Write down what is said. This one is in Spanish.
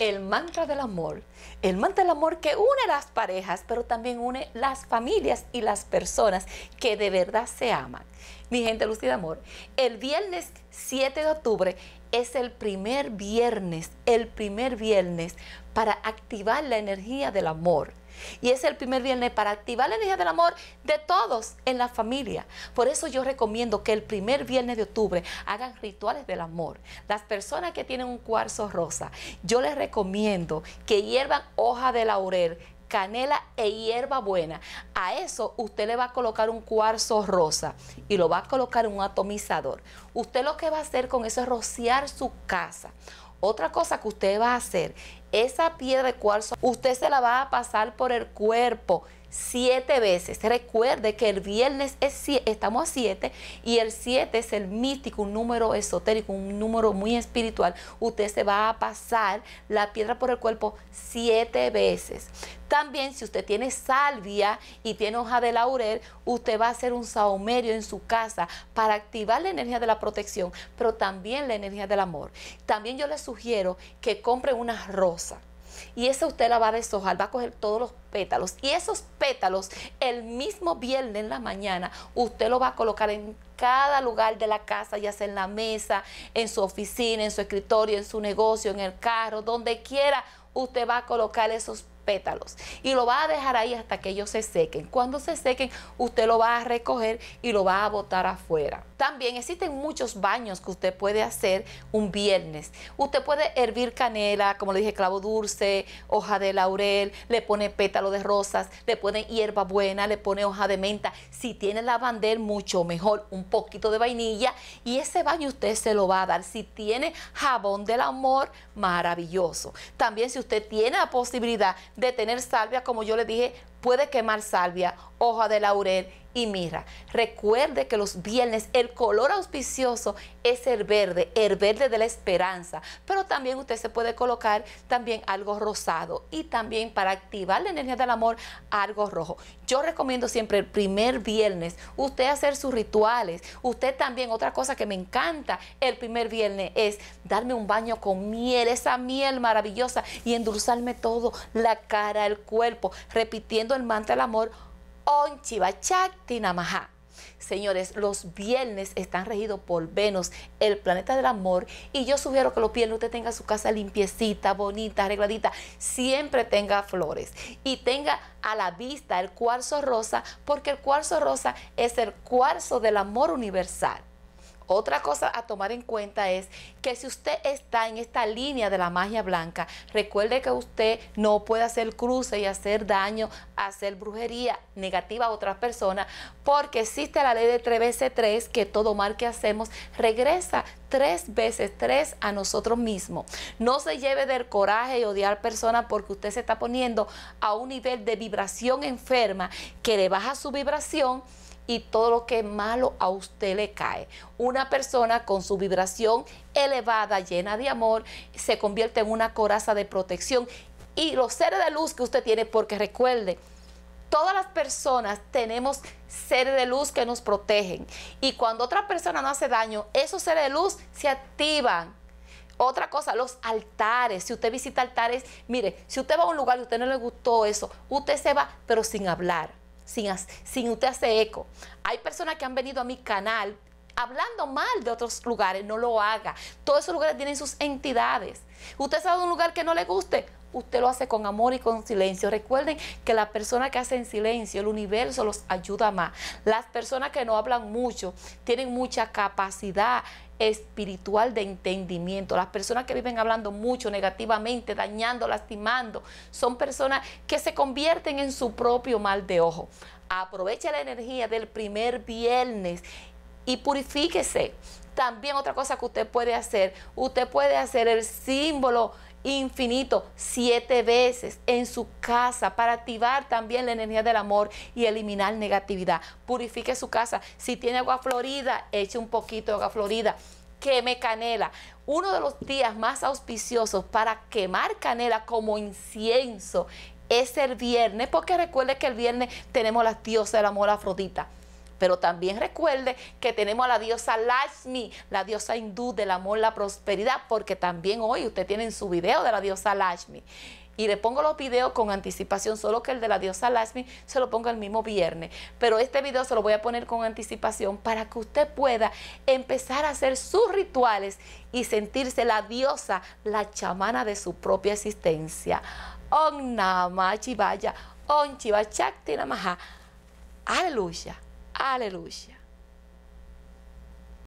el mantra del amor. El mantra del amor que une las parejas, pero también une las familias y las personas que de verdad se aman. Mi gente, lucida amor, el viernes 7 de octubre es el primer viernes, el primer viernes para activar la energía del amor. Y es el primer viernes para activar la energía del amor de todos en la familia. Por eso yo recomiendo que el primer viernes de octubre hagan rituales del amor. Las personas que tienen un cuarzo rosa, yo les recomiendo que hiervan hoja de laurel canela e hierba buena. A eso usted le va a colocar un cuarzo rosa y lo va a colocar en un atomizador. Usted lo que va a hacer con eso es rociar su casa. Otra cosa que usted va a hacer esa piedra de cuarzo, usted se la va a pasar por el cuerpo siete veces. Recuerde que el viernes es, estamos a siete y el siete es el místico, un número esotérico, un número muy espiritual. Usted se va a pasar la piedra por el cuerpo siete veces. También si usted tiene salvia y tiene hoja de laurel, usted va a hacer un saumerio en su casa para activar la energía de la protección, pero también la energía del amor. También yo le sugiero que compre una rosa y esa usted la va a deshojar, va a coger todos los pétalos. Y esos pétalos, el mismo viernes en la mañana, usted lo va a colocar en cada lugar de la casa, ya sea en la mesa, en su oficina, en su escritorio, en su negocio, en el carro, donde quiera usted va a colocar esos pétalos y lo va a dejar ahí hasta que ellos se sequen. Cuando se sequen, usted lo va a recoger y lo va a botar afuera. También existen muchos baños que usted puede hacer un viernes. Usted puede hervir canela, como le dije, clavo dulce, hoja de laurel, le pone pétalo de rosas, le pone hierbabuena, le pone hoja de menta. Si tiene lavander mucho mejor, un poquito de vainilla y ese baño usted se lo va a dar. Si tiene jabón del amor, maravilloso. También si usted tiene la posibilidad de tener salvia, como yo le dije, puede quemar salvia, hoja de laurel y mira, Recuerde que los viernes el color auspicioso es el verde, el verde de la esperanza, pero también usted se puede colocar también algo rosado y también para activar la energía del amor algo rojo. Yo recomiendo siempre el primer viernes usted hacer sus rituales. Usted también, otra cosa que me encanta el primer viernes es darme un baño con miel, esa miel maravillosa y endulzarme todo, la cara, el cuerpo, repitiendo el mantra del amor Señores, los viernes están regidos por Venus, el planeta del amor, y yo sugiero que los viernes usted tenga su casa limpiecita, bonita, arregladita, siempre tenga flores y tenga a la vista el cuarzo rosa, porque el cuarzo rosa es el cuarzo del amor universal. Otra cosa a tomar en cuenta es que si usted está en esta línea de la magia blanca, recuerde que usted no puede hacer cruce y hacer daño, hacer brujería negativa a otras personas, porque existe la ley de 3 veces 3 que todo mal que hacemos regresa tres veces tres a nosotros mismos. No se lleve del coraje y odiar personas porque usted se está poniendo a un nivel de vibración enferma que le baja su vibración y todo lo que es malo a usted le cae. Una persona con su vibración elevada, llena de amor, se convierte en una coraza de protección. Y los seres de luz que usted tiene, porque recuerde, todas las personas tenemos seres de luz que nos protegen. Y cuando otra persona no hace daño, esos seres de luz se activan. Otra cosa, los altares. Si usted visita altares, mire, si usted va a un lugar y a usted no le gustó eso, usted se va, pero sin hablar sin, usted hace eco. Hay personas que han venido a mi canal hablando mal de otros lugares, no lo haga. Todos esos lugares tienen sus entidades. Usted sabe de un lugar que no le guste, usted lo hace con amor y con silencio. Recuerden que la persona que hace en silencio, el universo los ayuda más. Las personas que no hablan mucho tienen mucha capacidad espiritual de entendimiento. Las personas que viven hablando mucho negativamente, dañando, lastimando, son personas que se convierten en su propio mal de ojo. Aproveche la energía del primer viernes y purifíquese. También otra cosa que usted puede hacer, usted puede hacer el símbolo infinito siete veces en su casa para activar también la energía del amor y eliminar negatividad. Purifique su casa. Si tiene agua florida, eche un poquito de agua florida. Queme canela. Uno de los días más auspiciosos para quemar canela como incienso es el viernes, porque recuerde que el viernes tenemos las diosas del amor afrodita pero también recuerde que tenemos a la diosa Lakshmi, la diosa hindú del amor, la prosperidad, porque también hoy usted tiene en su video de la diosa Lakshmi y le pongo los videos con anticipación, solo que el de la diosa Lakshmi se lo pongo el mismo viernes. Pero este video se lo voy a poner con anticipación para que usted pueda empezar a hacer sus rituales y sentirse la diosa, la chamana de su propia existencia. Om Namah Shivaya, Om Chivachakti Namaha. Aleluya. Aleluia.